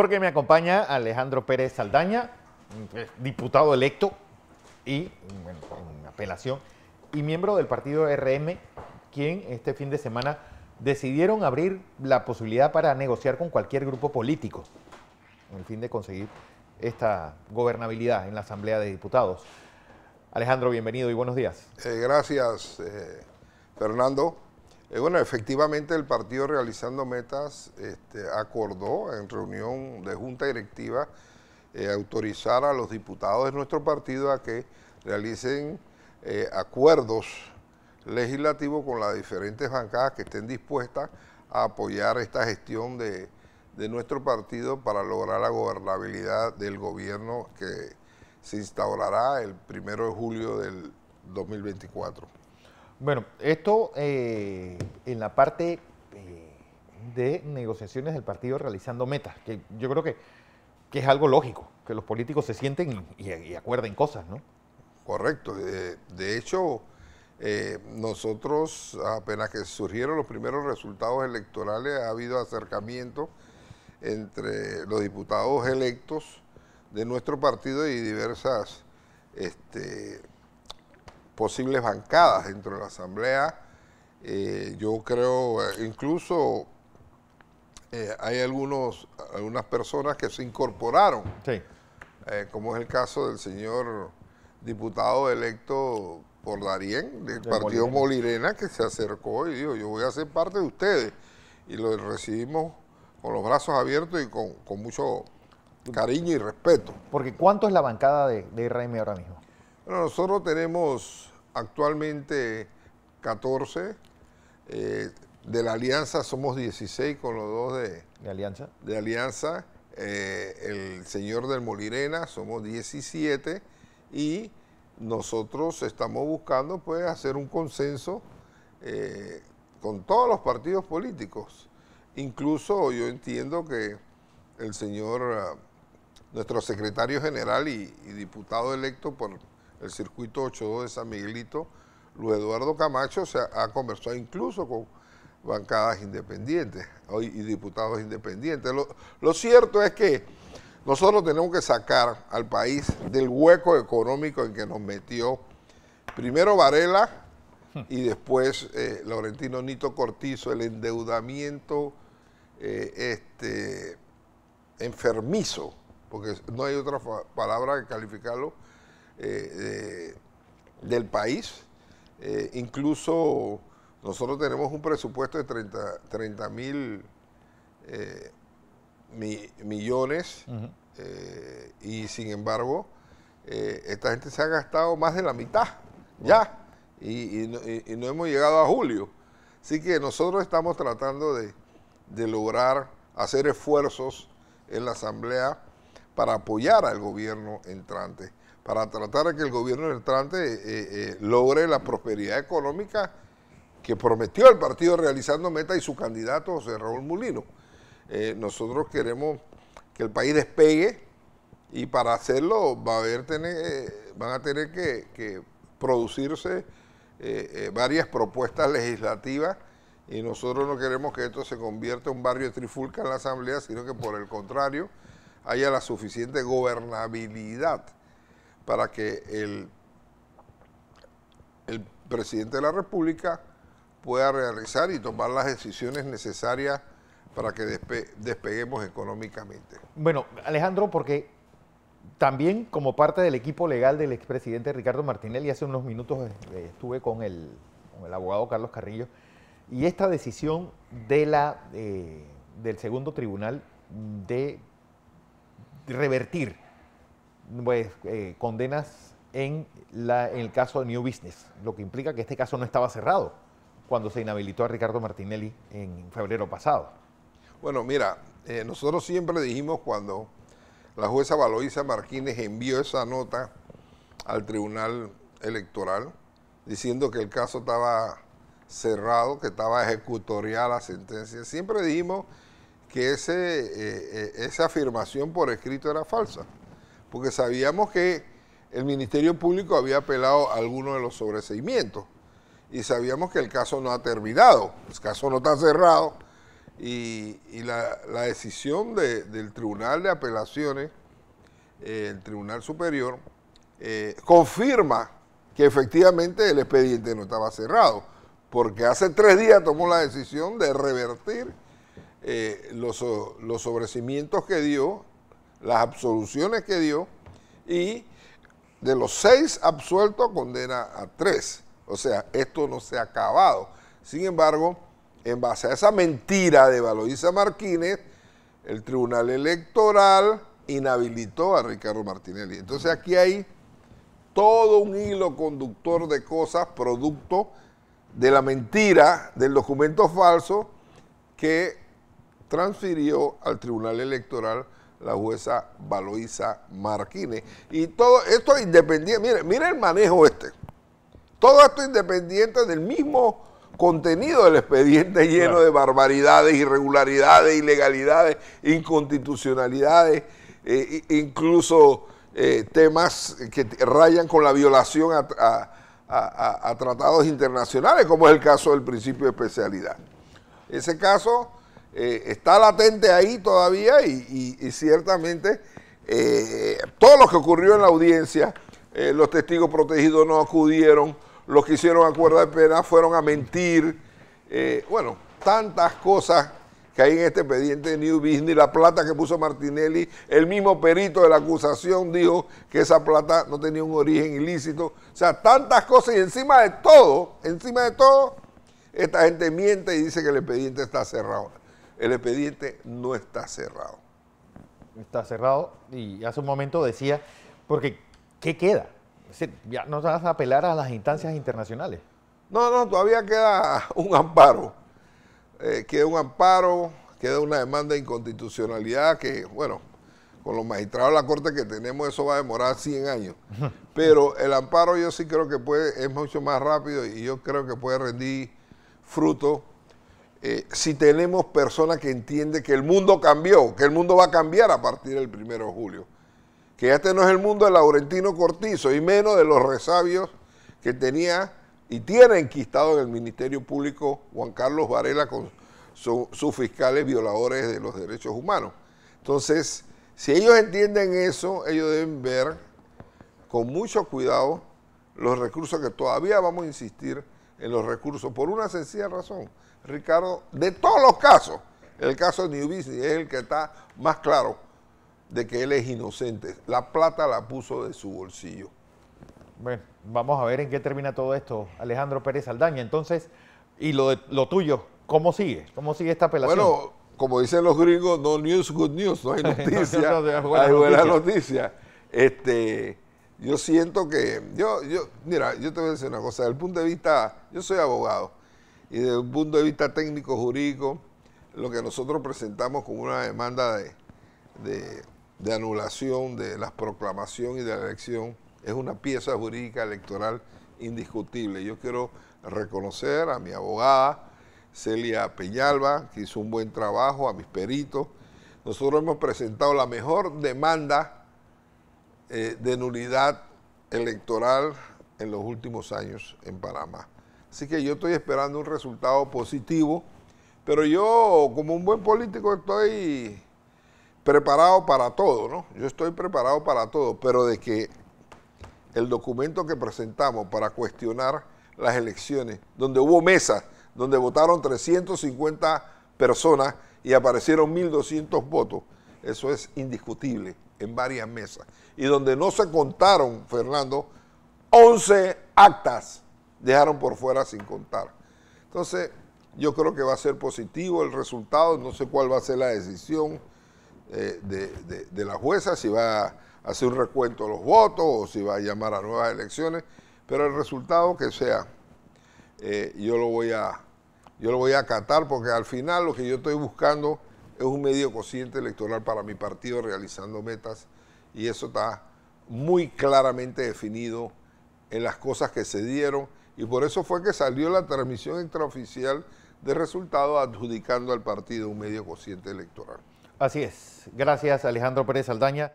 porque me acompaña Alejandro Pérez Saldaña, diputado electo y bueno, en apelación, y miembro del partido RM, quien este fin de semana decidieron abrir la posibilidad para negociar con cualquier grupo político, en el fin de conseguir esta gobernabilidad en la Asamblea de Diputados. Alejandro, bienvenido y buenos días. Eh, gracias, eh, Fernando. Eh, bueno, efectivamente el partido realizando metas este, acordó en reunión de junta directiva eh, autorizar a los diputados de nuestro partido a que realicen eh, acuerdos legislativos con las diferentes bancadas que estén dispuestas a apoyar esta gestión de, de nuestro partido para lograr la gobernabilidad del gobierno que se instaurará el primero de julio del 2024. Bueno, esto eh, en la parte eh, de negociaciones del partido realizando metas, que yo creo que, es algo lógico, que los políticos se sienten y, acuerden cosas, ¿no? Correcto. De, hecho, eh, nosotros, apenas que surgieron los primeros resultados electorales, ha habido acercamiento entre los diputados electos de nuestro partido y diversas este, posibles bancadas dentro de la Asamblea. Eh, yo creo, eh, incluso eh, hay algunos, algunas personas que se incorporaron, como es el caso del señor diputado electo por Darien, del partido Molirena. que se acercó y dijo, yo voy a ser parte de ustedes. Y lo recibimos con los brazos abiertos y con, mucho cariño y respeto. Porque ¿cuánto es la bancada de, de ahora mismo? Bueno, nosotros tenemos actualmente 14. Eh, de la alianza somos 16 con los dos de... alianza? De alianza. Eh, el señor del Molirena somos 17 y nosotros estamos buscando pues hacer un consenso eh, con todos los partidos políticos. Incluso yo entiendo que el señor, ah, nuestro secretario general y, y diputado electo por el circuito 82 de San Miguelito, Luis Eduardo Camacho se ha, conversado incluso con bancadas independientes y diputados independientes. Lo, cierto es que nosotros tenemos que sacar al país del hueco económico en que nos metió primero Varela y después eh, Laurentino Nito Cortizo, el endeudamiento eh, este, enfermizo, porque no hay otra palabra que calificarlo, eh, del país. Eh, incluso nosotros tenemos un presupuesto de 30, mil eh, millones y sin embargo esta gente se ha gastado más de la mitad ya y, no, hemos llegado a julio. Así que nosotros estamos tratando de lograr hacer esfuerzos en la Asamblea para apoyar al gobierno entrante para tratar de que el gobierno entrante eh, eh, logre la prosperidad económica que prometió el partido realizando meta y su candidato José Raúl Mulino. Eh, nosotros queremos que el país despegue y para hacerlo va a haber van a tener que, que producirse varias propuestas legislativas y nosotros no queremos que esto se convierta en un barrio de trifulca en la Asamblea, sino que por el contrario haya la suficiente gobernabilidad para que el, el presidente de la República pueda realizar y tomar las decisiones necesarias para que despeguemos económicamente. Bueno, Alejandro, porque también como parte del equipo legal del expresidente Ricardo Martinelli, hace unos minutos eh, estuve con el, abogado Carlos Carrillo, y esta decisión de la, eh, del segundo tribunal de revertir pues, eh, condenas en, el caso de New Business, lo que implica que este caso no estaba cerrado cuando se inhabilitó a Ricardo Martinelli en febrero pasado. Bueno, mira, eh, nosotros siempre dijimos cuando la jueza Valoisa Martínez envió esa nota al Tribunal Electoral diciendo que el caso estaba cerrado, que estaba ejecutoriada la sentencia. Siempre dijimos que eh, esa afirmación por escrito era falsa porque sabíamos que el Ministerio Público había apelado a alguno de los sobreseimientos y sabíamos que el caso no ha terminado, el caso no está cerrado y, la, decisión del Tribunal de Apelaciones, eh, el Tribunal Superior, eh, confirma que efectivamente el expediente no estaba cerrado, porque hace tres días tomó la decisión de revertir eh, los, los sobrecimientos que dio las absoluciones que dio y de los seis absueltos condena a tres. O sea, esto no se ha acabado. Sin embargo, en base a esa mentira de Valoisa Martínez, el Tribunal Electoral inhabilitó a Ricardo Martinelli. Entonces aquí hay todo un hilo conductor de cosas producto de la mentira, del documento falso que transfirió al Tribunal Electoral la jueza Valoisa Martínez. Y todo esto independiente, mire, mire el manejo este. Todo esto independiente del mismo contenido del expediente lleno de barbaridades, irregularidades, ilegalidades, inconstitucionalidades, eh, incluso eh, temas que rayan con la violación a, a, tratados internacionales, como es el caso del principio de especialidad. Ese caso eh, está latente ahí todavía y, ciertamente eh, todo lo que ocurrió en la audiencia, eh, los testigos protegidos no acudieron, los que hicieron acuerdo de pena fueron a mentir, bueno, tantas cosas que hay en este expediente de New Business, la plata que puso Martinelli, el mismo perito de la acusación dijo que esa plata no tenía un origen ilícito, o sea, tantas cosas y encima de todo, encima de todo, esta gente miente y dice que el expediente está cerrado el expediente no está cerrado. Está cerrado y hace un momento decía, porque ¿qué queda? Es ya no vas a apelar a las instancias internacionales. No, no, todavía queda un amparo. Eh, queda un amparo, queda una demanda de inconstitucionalidad que, bueno, con los magistrados de la Corte que tenemos eso va a demorar 100 años. Pero el amparo yo sí creo que puede, es mucho más rápido y yo creo que puede rendir fruto eh, si tenemos personas que entienden que el mundo cambió, que el mundo va a cambiar a partir del 1 de julio, que este no es el mundo de Laurentino Cortizo y menos de los resabios que tenía y tiene enquistado en el Ministerio Público Juan Carlos Varela con sus fiscales violadores de los derechos humanos. Entonces, si ellos entienden eso, ellos deben ver con mucho cuidado los recursos que todavía vamos a insistir en los recursos por una sencilla razón. Ricardo, de todos los casos, el caso de New es el que está más claro de que él es inocente. La plata la puso de su bolsillo. Bueno, vamos a ver en qué termina todo esto, Alejandro Pérez Aldaña. Entonces, y lo, tuyo, ¿cómo sigue? ¿Cómo sigue esta apelación? Bueno, como dicen los gringos, no news, good news, no hay noticia, hay buena noticia. Este, yo siento que, yo, yo, mira, yo te voy a decir una cosa, desde el punto de vista, yo soy abogado, y desde el punto de vista técnico, jurídico, lo que nosotros presentamos como una demanda de, de anulación de la proclamación y de la elección es una pieza jurídica electoral indiscutible. Yo quiero reconocer a mi abogada Celia Peñalba, que hizo un buen trabajo, a mis peritos. Nosotros hemos presentado la mejor demanda eh, de nulidad electoral en los últimos años en Panamá. Así que yo estoy esperando un resultado positivo, pero yo como un buen político estoy preparado para todo, ¿no? Yo estoy preparado para todo, pero de que el documento que presentamos para cuestionar las elecciones, donde hubo mesas, donde votaron 350 personas y aparecieron 1.200 votos, eso es indiscutible, en varias mesas, y donde no se contaron, Fernando, 11 actas dejaron por fuera sin contar. Entonces, yo creo que va a ser positivo el resultado, no sé cuál va a ser la decisión eh, de, la jueza, si va a hacer un recuento de los votos o si va a llamar a nuevas elecciones, pero el resultado que sea, eh, yo, lo voy a, yo lo voy a acatar porque al final lo que yo estoy buscando es un medio cociente electoral para mi partido realizando metas y eso está muy claramente definido en las cosas que se dieron y por eso fue que salió la transmisión extraoficial de resultados adjudicando al partido un medio cociente electoral. Así es. Gracias Alejandro Pérez Aldaña.